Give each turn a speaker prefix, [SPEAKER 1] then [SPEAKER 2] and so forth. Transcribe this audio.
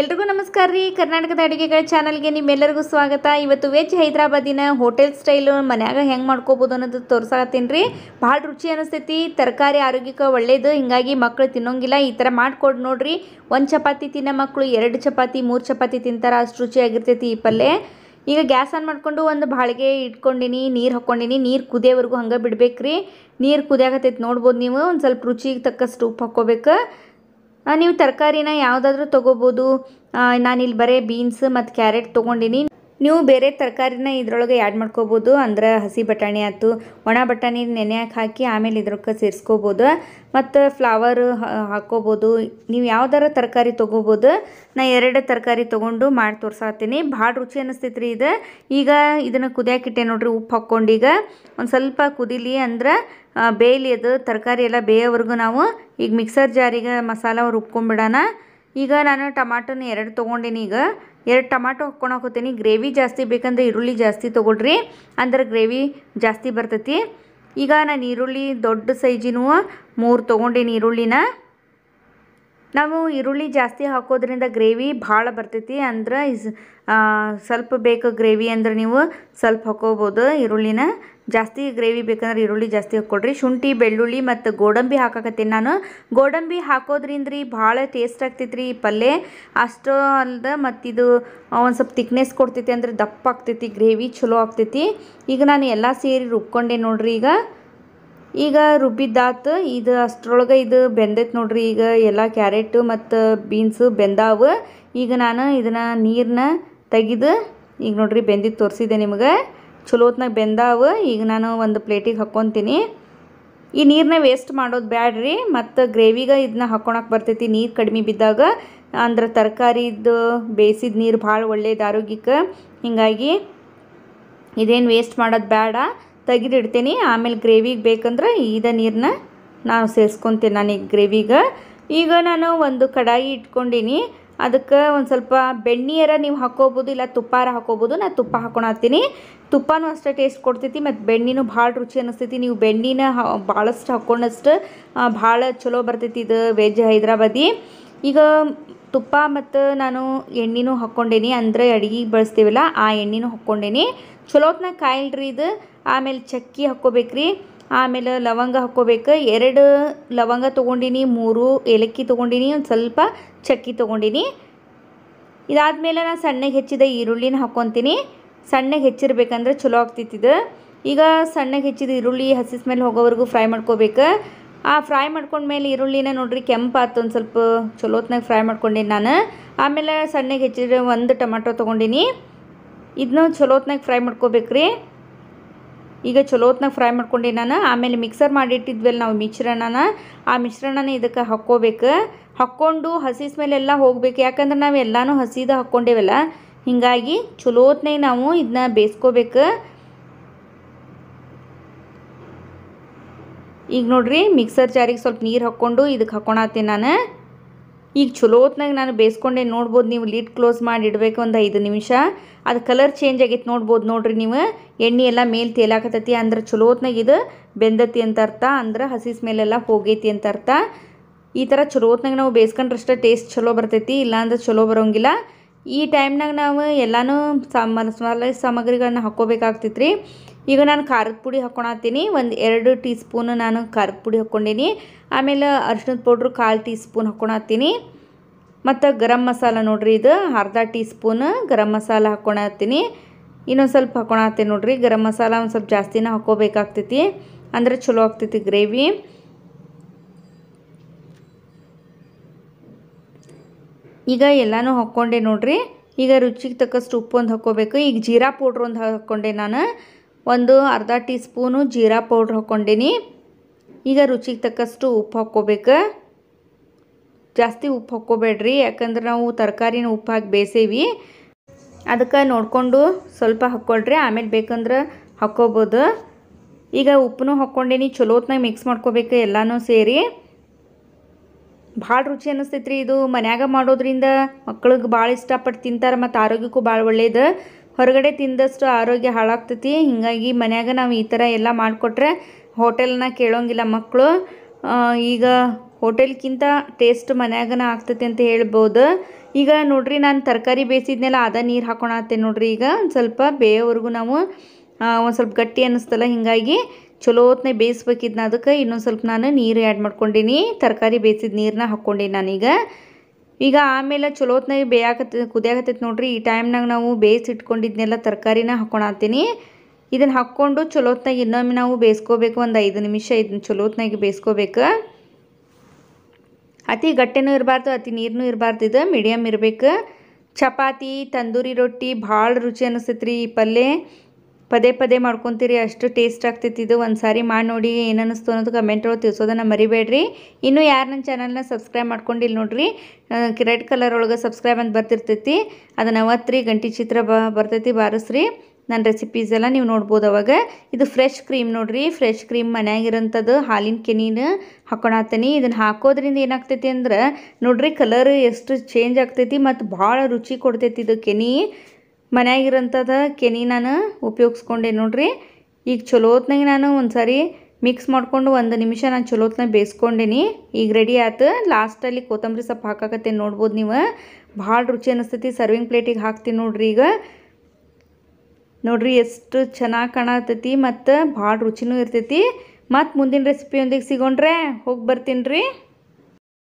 [SPEAKER 1] ಎಲ್ರಿಗೂ ನಮಸ್ಕಾರ ರೀ ಕರ್ನಾಟಕದ ಅಡುಗೆಗಳ ಚಾನಲ್ಗೆ ನಿಮ್ಮೆಲ್ಲರಿಗೂ ಸ್ವಾಗತ ಇವತ್ತು ವೆಜ್ ಹೈದರಾಬಾದಿನ ಹೋಟೆಲ್ ಸ್ಟೈಲು ಮನ್ಯಾಗ ಹೆಂಗೆ ಮಾಡ್ಕೋಬೋದು ಅನ್ನೋದು ತೋರ್ಸಾಕತ್ತೀನಿ ರೀ ಭಾಳ ರುಚಿ ಅನಿಸ್ತೈತಿ ತರಕಾರಿ ಆರೋಗ್ಯಕ್ಕೆ ಒಳ್ಳೇದು ಹಿಂಗಾಗಿ ಮಕ್ಕಳು ತಿನ್ನೋಂಗಿಲ್ಲ ಈ ಥರ ಮಾಡಿಕೊಡು ನೋಡಿರಿ ಒಂದು ಚಪಾತಿ ತಿನ್ನೋ ಮಕ್ಕಳು ಎರಡು ಚಪಾತಿ ಮೂರು ಚಪಾತಿ ತಿಂತಾರೆ ಅಷ್ಟು ರುಚಿಯಾಗಿರ್ತೈತಿ ಈ ಪಲ್ಲೆ ಈಗ ಗ್ಯಾಸ್ ಆನ್ ಮಾಡಿಕೊಂಡು ಒಂದು ಬಾಳಿಗೆ ಇಟ್ಕೊಂಡಿನಿ ನೀರು ಹಾಕ್ಕೊಂಡಿನಿ ನೀರು ಕುದಿಯೋವರೆಗೂ ಹಂಗೆ ರೀ ನೀರು ಕುದಿಯಾಕತ್ತೈತಿ ನೋಡ್ಬೋದು ನೀವು ಒಂದು ಸ್ವಲ್ಪ ರುಚಿಗೆ ತಕ್ಕಷ್ಟು ಉಪ್ಪು ಹಾಕ್ಕೋಬೇಕು ನೀವು ತರಕಾರಿನ ಯಾವುದಾದ್ರೂ ತೊಗೋಬೋದು ನಾನಿಲ್ಲಿ ಬರೀ ಬೀನ್ಸ್ ಮತ್ತು ಕ್ಯಾರೆಟ್ ತೊಗೊಂಡಿನಿ ನೀವು ಬೇರೆ ತರಕಾರಿನ ಇದ್ರೊಳಗೆ ಆ್ಯಡ್ ಮಾಡ್ಕೋಬೋದು ಅಂದ್ರೆ ಹಸಿ ಬಟಾಣಿ ಆಯ್ತು ಒಣ ಬಟಾಣಿ ನೆನೆಯಕ್ಕೆ ಹಾಕಿ ಆಮೇಲೆ ಇದ್ರಕ್ಕೆ ಸೇರಿಸ್ಕೋಬೋದು ಮತ್ತು ಫ್ಲವರ್ ಹಾಕ್ಕೋಬೋದು ನೀವು ಯಾವ್ದಾರ ತರಕಾರಿ ತೊಗೋಬೋದು ನಾ ಎರಡು ತರಕಾರಿ ತೊಗೊಂಡು ಮಾಡಿ ತೋರ್ಸಾತೀನಿ ಭಾಳ ರುಚಿ ಅನ್ನಿಸ್ತೈತೆ ರೀ ಇದು ಈಗ ಇದನ್ನು ಕುದಿಯಾಕಿಟ್ಟೆ ನೋಡಿರಿ ಉಪ್ಪು ಹಾಕ್ಕೊಂಡೀಗ ಈಗ ಒಂದು ಸ್ವಲ್ಪ ಕುದೀಲಿ ಅಂದ್ರೆ ಬೇಯಲಿ ಅದು ತರಕಾರಿ ಎಲ್ಲ ಬೇಯೋವರೆಗೂ ನಾವು ಈಗ ಮಿಕ್ಸರ್ ಜಾರಿಗೆ ಮಸಾಲ ಉಪ್ಕೊಂಡ್ಬಿಡೋಣ ಈಗ ನಾನು ಟಮಾಟೋನ ಎರಡು ತೊಗೊಂಡೀನಿ ಈಗ ಎರಡು ಟಮಾಟೊ ಹಾಕೋತೀನಿ ಗ್ರೇವಿ ಜಾಸ್ತಿ ಬೇಕಂದ್ರೆ ಈರುಳ್ಳಿ ಜಾಸ್ತಿ ತೊಗೊಳ್ರಿ ಅಂದ್ರೆ ಗ್ರೇವಿ ಜಾಸ್ತಿ ಬರ್ತೈತಿ ಈಗ ನಾನು ಈರುಳ್ಳಿ ದೊಡ್ಡ ಸೈಜಿನೂ ಮೂರು ತೊಗೊಂಡೀನಿ ಈರುಳ್ಳಿನ ನಾವು ಈರುಳ್ಳಿ ಜಾಸ್ತಿ ಹಾಕೋದ್ರಿಂದ ಗ್ರೇವಿ ಭಾಳ ಬರ್ತೈತಿ ಅಂದ್ರೆ ಸ್ವಲ್ಪ ಬೇಕು ಗ್ರೇವಿ ಅಂದ್ರೆ ನೀವು ಸ್ವಲ್ಪ ಹಾಕೋಬೋದು ಈರುಳ್ಳಿನ ಜಾಸ್ತಿ ಗ್ರೇವಿ ಬೇಕಂದ್ರೆ ಈರುಳ್ಳಿ ಜಾಸ್ತಿ ಹಾಕ್ಕೊಳ್ರಿ ಶುಂಠಿ ಬೆಳ್ಳುಳ್ಳಿ ಮತ್ತು ಗೋಡಂಬಿ ಹಾಕಕತ್ತೀನಿ ನಾನು ಗೋಡಂಬಿ ಹಾಕೋದ್ರಿಂದ ರೀ ಭಾಳ ಟೇಸ್ಟ್ ಆಗ್ತೈತೆ ರೀ ಪಲ್ಯ ಅಷ್ಟು ಅಲ್ಲದೆ ಮತ್ತು ಇದು ಒಂದು ಸ್ವಲ್ಪ ತಿಕ್ನೆಸ್ ಕೊಡ್ತೈತಿ ಅಂದರೆ ದಪ್ಪ ಆಗ್ತೈತಿ ಗ್ರೇವಿ ಚಲೋ ಆಗ್ತೈತಿ ಈಗ ನಾನು ಎಲ್ಲ ಸೇರಿ ರುಬ್ಕೊಂಡೆ ನೋಡ್ರಿ ಈಗ ಈಗ ರುಬ್ಬಿದ್ದಾತು ಇದು ಅಷ್ಟರೊಳಗೆ ಇದು ಬೆಂದೈತೆ ನೋಡ್ರಿ ಈಗ ಎಲ್ಲ ಕ್ಯಾರೆಟು ಮತ್ತು ಬೀನ್ಸು ಬೆಂದಾವು ಈಗ ನಾನು ಇದನ್ನು ನೀರನ್ನ ತೆಗೆದು ಈಗ ನೋಡ್ರಿ ಬೆಂದಿದ್ದು ತೋರಿಸಿದೆ ನಿಮಗೆ ಹೊತ್ನಾಗ ಬೆಂದಾವೆ ಈಗ ನಾನು ಒಂದು ಪ್ಲೇಟಿಗೆ ಹಾಕ್ಕೊತೀನಿ ಈ ನೀರನ್ನ ವೇಸ್ಟ್ ಮಾಡೋದು ಬ್ಯಾಡ್ರಿ ಮತ್ತು ಗ್ರೇವಿಗೆ ಇದನ್ನ ಹಾಕ್ಕೊಳಕ್ಕೆ ಬರ್ತೈತಿ ನೀರು ಕಡಿಮೆ ಬಿದ್ದಾಗ ಅಂದ್ರೆ ತರಕಾರಿದ್ದು ಬೇಯಿಸಿದ ನೀರು ಭಾಳ ಒಳ್ಳೇದು ಆರೋಗ್ಯಕ್ಕೆ ಹೀಗಾಗಿ ಇದೇನು ವೇಸ್ಟ್ ಮಾಡೋದು ಬೇಡ ತೆಗೆದಿಡ್ತೀನಿ ಆಮೇಲೆ ಗ್ರೇವಿಗೆ ಬೇಕಂದ್ರೆ ಇದ ನೀರನ್ನ ನಾನು ಸೇರಿಸ್ಕೊತೀನಿ ನಾನು ಈಗ ಗ್ರೇವಿಗೆ ಈಗ ನಾನು ಒಂದು ಕಡಾಯಿ ಇಟ್ಕೊಂಡೀನಿ ಅದಕ್ಕೆ ಒಂದು ಸ್ವಲ್ಪ ಬೆಣ್ಣೆಯರ ನೀವು ಹಾಕೋಬೋದು ಇಲ್ಲ ತುಪ್ಪಾರ ಹಾಕೋಬೋದು ನಾನು ತುಪ್ಪ ಹಾಕೊಳತ್ತೀನಿ ತುಪ್ಪನೂ ಅಷ್ಟೇ ಟೇಸ್ಟ್ ಕೊಡ್ತೈತಿ ಮತ್ತು ಬೆಣ್ಣೆನೂ ಭಾಳ ರುಚಿ ಅನ್ನಿಸ್ತೈತಿ ನೀವು ಬೆಣ್ಣೆನ ಭಾಳಷ್ಟು ಹಾಕ್ಕೊಂಡಷ್ಟು ಭಾಳ ಚಲೋ ಬರ್ತೈತಿ ಇದು ವೆಜ್ ಹೈದ್ರಾಬಾದಿ ಈಗ ತುಪ್ಪ ಮತ್ತು ನಾನು ಎಣ್ಣೆನೂ ಹಾಕ್ಕೊಂಡೇನಿ ಅಂದರೆ ಅಡುಗೆಗೆ ಬಳಸ್ತೀವಲ್ಲ ಆ ಎಣ್ಣೆನೂ ಹಾಕ್ಕೊಂಡೇನಿ ಚಲೋತ್ನ ಕಾಯಿಲ್ರಿ ಇದು ಆಮೇಲೆ ಚಕ್ಕಿ ಹಾಕ್ಕೋಬೇಕ್ರಿ ಆಮೇಲೆ ಲವಂಗ ಹಾಕ್ಕೋಬೇಕು ಎರಡು ಲವಂಗ ತೊಗೊಂಡಿನಿ ಮೂರು ಏಲಕ್ಕಿ ತೊಗೊಂಡಿನಿ ಒಂದು ಸ್ವಲ್ಪ ಚಕ್ಕಿ ತೊಗೊಂಡಿನಿ ಇದಾದಮೇಲೆ ನಾನು ಸಣ್ಣಗೆ ಹೆಚ್ಚಿದ ಈರುಳ್ಳಿನ ಹಾಕ್ಕೊತೀನಿ ಸಣ್ಣಗೆ ಹೆಚ್ಚಿರ್ಬೇಕಂದ್ರೆ ಚಲೋ ಇದು ಈಗ ಸಣ್ಣಗೆ ಹೆಚ್ಚಿದ ಈರುಳ್ಳಿ ಹಸಿ ಸ್ಮೆಲ್ ಹೋಗೋವರೆಗೂ ಫ್ರೈ ಮಾಡ್ಕೋಬೇಕು ಆ ಫ್ರೈ ಮಾಡ್ಕೊಂಡ್ಮೇಲೆ ಈರುಳ್ಳಿನ ನೋಡ್ರಿ ಕೆಂಪಾತು ಒಂದು ಸ್ವಲ್ಪ ಚಲೋತ್ನಾಗ ಫ್ರೈ ಮಾಡ್ಕೊಂಡೀನಿ ನಾನು ಆಮೇಲೆ ಸಣ್ಣಗೆ ಹೆಚ್ಚಿದ್ರೆ ಒಂದು ಟೊಮೆಟೊ ತೊಗೊಂಡಿನಿ ಇದನ್ನು ಚಲೋತ್ನಾಗ ಫ್ರೈ ಮಾಡ್ಕೋಬೇಕ್ರಿ ಈಗ ಚಲೋತ್ನಾಗ ಫ್ರೈ ಮಾಡ್ಕೊಂಡೆ ನಾನು ಆಮೇಲೆ ಮಿಕ್ಸರ್ ಮಾಡಿಟ್ಟಿದ್ವಲ್ಲ ನಾವು ಮಿಶ್ರಣನ ಆ ಮಿಶ್ರಣನ ಇದಕ್ಕೆ ಹಾಕ್ಕೋಬೇಕು ಹಾಕ್ಕೊಂಡು ಹಸಿ ಸ್ಮೆಲ್ ಎಲ್ಲ ಹೋಗ್ಬೇಕು ಯಾಕಂದ್ರೆ ನಾವು ಎಲ್ಲನೂ ಹಸಿದ ಹಾಕ್ಕೊಂಡೇವಲ್ಲ ಹೀಗಾಗಿ ಚಲೋತ್ನಾಗ ನಾವು ಇದನ್ನ ಬೇಯಿಸ್ಕೋಬೇಕು ಈಗ ನೋಡ್ರಿ ಮಿಕ್ಸರ್ ಜಾರಿಗೆ ಸ್ವಲ್ಪ ನೀರು ಹಾಕ್ಕೊಂಡು ಇದಕ್ಕೆ ಹಾಕ್ಕೊಳತ್ತೀನಿ ನಾನು ಈಗ ಚಲೋತ್ನಾಗ ನಾನು ಬೇಯಿಸ್ಕೊಂಡೆ ನೋಡ್ಬೋದು ನೀವು ಲಿಡ್ ಕ್ಲೋಸ್ ಮಾಡಿ ಇಡಬೇಕು ಒಂದು ಐದು ನಿಮಿಷ ಅದು ಕಲರ್ ಚೇಂಜ್ ಆಗೈತೆ ನೋಡ್ಬೋದು ನೋಡ್ರಿ ನೀವು ಎಣ್ಣೆ ಎಲ್ಲ ಮೇಲೆ ತೇಲಾಕತ್ತೈತಿ ಅಂದ್ರೆ ಚಲೋತ್ನಾಗ ಇದು ಬೆಂದತಿ ಅಂತ ಅರ್ಥ ಅಂದ್ರೆ ಹಸಿ ಸ್ಮೆಲ್ಲೆಲ್ಲ ಹೋಗೈತಿ ಅಂತ ಅರ್ಥ ಈ ಥರ ಚಲೋತ್ನಾಗ ನಾವು ಬೇಯಿಸ್ಕೊಂಡ್ರಷ್ಟೇ ಟೇಸ್ಟ್ ಚಲೋ ಬರ್ತೈತಿ ಇಲ್ಲಾಂದ್ರೆ ಚಲೋ ಬರೋಂಗಿಲ್ಲ ಈ ಟೈಮ್ನಾಗ ನಾವು ಎಲ್ಲಾನು ಸಮ ಮಸಾಲೆ ಸಾಮಗ್ರಿಗಳನ್ನ ಹಾಕ್ಕೋಬೇಕಾಗ್ತಿತ್ತು ರೀ ಈಗ ನಾನು ಖಾರದ ಪುಡಿ ಹಾಕ್ಕೊಳತ್ತೀನಿ ಒಂದು ಎರಡು ಟೀ ಸ್ಪೂನು ನಾನು ಖಾರದ ಪುಡಿ ಹಾಕ್ಕೊಂಡೀನಿ ಆಮೇಲೆ ಅರ್ಶಿಣದ ಪೌಡ್ರು ಕಾಲು ಟೀ ಸ್ಪೂನ್ ಹಾಕ್ಕೊಳತ್ತೀನಿ ಮತ್ತು ಗರಂ ಮಸಾಲ ನೋಡ್ರಿ ಇದು ಅರ್ಧ ಟೀ ಸ್ಪೂನ್ ಗರಂ ಮಸಾಲ ಹಾಕ್ಕೊಳತ್ತೀನಿ ಇನ್ನೊಂದು ಸ್ವಲ್ಪ ಹಾಕ್ಕೊಳತ್ತೀನಿ ನೋಡಿರಿ ಗರಂ ಮಸಾಲ ಒಂದು ಸ್ವಲ್ಪ ಜಾಸ್ತಿನ ಹಾಕ್ಕೋಬೇಕಾಗ್ತೈತಿ ಅಂದರೆ ಚಲೋ ಆಗ್ತೈತಿ ಗ್ರೇವಿ ಈಗ ಎಲ್ಲನೂ ಹಾಕ್ಕೊಂಡೆ ನೋಡಿರಿ ಈಗ ರುಚಿಗೆ ತಕ್ಕಷ್ಟು ಉಪ್ಪು ಒಂದು ಹಾಕ್ಕೋಬೇಕು ಈಗ ಜೀರಾ ಪೌಡ್ರ್ ಒಂದು ಹಾಕ್ಕೊಂಡೆ ನಾನು ಒಂದು ಅರ್ಧ ಟೀ ಸ್ಪೂನು ಜೀರಾ ಪೌಡ್ರ್ ಹಾಕ್ಕೊಂಡೇನಿ ಈಗ ರುಚಿಗೆ ತಕ್ಕಷ್ಟು ಉಪ್ಪು ಹಾಕ್ಕೋಬೇಕು ಜಾಸ್ತಿ ಉಪ್ಪು ಹಾಕ್ಕೋಬೇಡ್ರಿ ಯಾಕಂದ್ರೆ ನಾವು ತರಕಾರಿನ ಉಪ್ಪು ಹಾಕಿ ಬೇಯಿಸೇವಿ ಅದಕ್ಕೆ ನೋಡಿಕೊಂಡು ಸ್ವಲ್ಪ ಹಾಕ್ಕೊಳ್ರಿ ಆಮೇಲೆ ಬೇಕಂದ್ರೆ ಹಾಕ್ಕೋಬೋದು ಈಗ ಉಪ್ಪು ಹಾಕ್ಕೊಂಡೇನಿ ಚಲೋತ್ನಾಗ ಮಿಕ್ಸ್ ಮಾಡ್ಕೋಬೇಕು ಎಲ್ಲನೂ ಸೇರಿ ಭಾಳ ರುಚಿ ಅನ್ನಿಸ್ತೈತೆ ರೀ ಇದು ಮನ್ಯಾಗ ಮಾಡೋದ್ರಿಂದ ಮಕ್ಳಿಗೆ ಭಾಳ ಇಷ್ಟಪಟ್ಟು ತಿಂತಾರೆ ಮತ್ತು ಆರೋಗ್ಯಕ್ಕೂ ಭಾಳ ಒಳ್ಳೆಯದು ಹೊರಗಡೆ ತಿಂದಷ್ಟು ಆರೋಗ್ಯ ಹಾಳಾಗ್ತೈತಿ ಹೀಗಾಗಿ ಮನ್ಯಾಗ ನಾವು ಈ ಥರ ಎಲ್ಲ ಮಾಡಿಕೊಟ್ರೆ ಹೋಟೆಲ್ನ ಕೇಳೋಂಗಿಲ್ಲ ಮಕ್ಕಳು ಈಗ ಹೋಟೆಲ್ಗಿಂತ ಟೇಸ್ಟ್ ಮನ್ಯಾಗನ ಆಗ್ತೈತಿ ಅಂತ ಹೇಳ್ಬೋದು ಈಗ ನೋಡ್ರಿ ನಾನು ತರಕಾರಿ ಬೇಯಿಸಿದ್ನೆಲ್ಲ ಅದ ನೀರು ಹಾಕೋಣ ನೋಡ್ರಿ ಈಗ ಒಂದು ಸ್ವಲ್ಪ ಬೇಯೋವರೆಗೂ ನಾವು ಒಂದು ಸ್ವಲ್ಪ ಗಟ್ಟಿ ಅನ್ನಿಸ್ತಲ್ಲ ಹೀಗಾಗಿ ಚಲೋತ್ನೇ ಬೇಯಿಸ್ಬೇಕಿದ್ನ ಅದಕ್ಕೆ ಇನ್ನೊಂದು ಸ್ವಲ್ಪ ನಾನು ನೀರು ಆ್ಯಡ್ ಮಾಡ್ಕೊಂಡೀನಿ ತರಕಾರಿ ಬೇಯಿಸಿದ ನೀರನ್ನ ಹಾಕ್ಕೊಂಡಿನಿ ನಾನೀಗ ಈಗ ಆಮೇಲೆ ಚಲೋತ್ನಾಗೆ ಬೇಯಾಕತ್ತ ಕುದಿಯಾಕತ್ತೈತಿ ನೋಡ್ರಿ ಈ ಟೈಮ್ನಾಗ ನಾವು ಬೇಯಿಸಿ ಇಟ್ಕೊಂಡಿದ್ನೆಲ್ಲ ತರಕಾರಿನ ಹಾಕ್ಕೊಳತ್ತೀನಿ ಇದನ್ನು ಹಾಕ್ಕೊಂಡು ಚಲೋತ್ನಾಗ ಇನ್ನೊಮ್ಮೆ ನಾವು ಬೇಯಿಸ್ಕೋಬೇಕು ಒಂದು ಐದು ನಿಮಿಷ ಇದನ್ನ ಚಲೋತ್ನಾಗೆ ಬೇಯಿಸ್ಕೋಬೇಕು ಅತಿ ಗಟ್ಟೆನೂ ಇರಬಾರ್ದು ಅತಿ ನೀರನ್ನೂ ಇರಬಾರ್ದು ಇದು ಮೀಡಿಯಮ್ ಇರಬೇಕು ಚಪಾತಿ ತಂದೂರಿ ರೊಟ್ಟಿ ಭಾಳ ರುಚಿ ರೀ ಈ ಪಲ್ಯ ಪದೇ ಪದೇ ಮಾಡ್ಕೊತೀರಿ ಅಷ್ಟು ಟೇಸ್ಟ್ ಆಗ್ತೈತಿ ಇದು ಒಂದು ಸಾರಿ ಮಾಡಿ ನೋಡಿ ಏನು ಅನ್ನೋದು ಕಮೆಂಟ್ ಒಳಗೆ ತಿಳಿಸೋದನ್ನು ಮರಿಬೇಡ್ರಿ ಇನ್ನೂ ಯಾರು ನನ್ನ ಚಾನಲ್ನ ಸಬ್ಸ್ಕ್ರೈಬ್ ಮಾಡ್ಕೊಂಡಿಲ್ಲ ನೋಡ್ರಿ ರೆಡ್ ಕಲರ್ ಒಳಗೆ ಸಬ್ಸ್ಕ್ರೈಬ್ ಅಂತ ಬರ್ತಿರ್ತೈತಿ ಅದನ್ನು ಅವತ್ತು ಗಂಟಿ ಚಿತ್ರ ಬ ಬರ್ತೈತಿ ಬಾರಿಸ್ರಿ ನನ್ನ ರೆಸಿಪೀಸ್ ಎಲ್ಲ ನೀವು ನೋಡ್ಬೋದು ಅವಾಗ ಇದು ಫ್ರೆಶ್ ಕ್ರೀಮ್ ನೋಡ್ರಿ ಫ್ರೆಶ್ ಕ್ರೀಮ್ ಮನೆಯಾಗಿರೋಂಥದ್ದು ಹಾಲಿನ ಕೆನಿನ ಹಾಕೊಳತ್ತೀನಿ ಇದನ್ನು ಹಾಕೋದ್ರಿಂದ ಏನಾಗ್ತೈತಿ ಅಂದ್ರೆ ನೋಡ್ರಿ ಕಲರ್ ಎಷ್ಟು ಚೇಂಜ್ ಆಗ್ತೈತಿ ಮತ್ತು ಭಾಳ ರುಚಿ ಕೊಡ್ತೈತಿ ಇದು ಕೆನಿ ಮನೆಯಾಗಿರೋಂಥದ್ದು ಕೆನಿ ನಾನು ಉಪಯೋಗಿಸ್ಕೊಂಡೆ ನೋಡ್ರಿ ಈಗ ಚಲೋತ್ನಾಗೆ ನಾನು ಒಂದ್ಸರಿ ಮಿಕ್ಸ್ ಮಾಡಿಕೊಂಡು ಒಂದು ನಿಮಿಷ ನಾನು ಚಲೋತ್ನಾಗ ಬೇಯಿಸ್ಕೊಂಡೇನಿ ಈಗ ರೆಡಿ ಆಯ್ತು ಲಾಸ್ಟಲ್ಲಿ ಕೊತ್ತಂಬರಿ ಸೊಪ್ಪು ಹಾಕಕತ್ತೆ ನೋಡ್ಬೋದು ನೀವು ಭಾಳ ರುಚಿ ಅನ್ನಿಸ್ತೈತಿ ಸರ್ವಿಂಗ್ ಪ್ಲೇಟಿಗೆ ಹಾಕ್ತೀನಿ ನೋಡ್ರಿ ಈಗ ನೋಡ್ರಿ ಎಷ್ಟು ಚೆನ್ನಾಗಿ ಕಾಣತೈತಿ ಮತ್ತು ಭಾಳ ರುಚಿನೂ ಇರ್ತೈತಿ ಮತ್ತು ಮುಂದಿನ ರೆಸಿಪಿಯೊಂದಿಗೆ ಸಿಗೊಂಡ್ರೆ ಹೋಗಿ ಬರ್ತೀನಿ ರೀ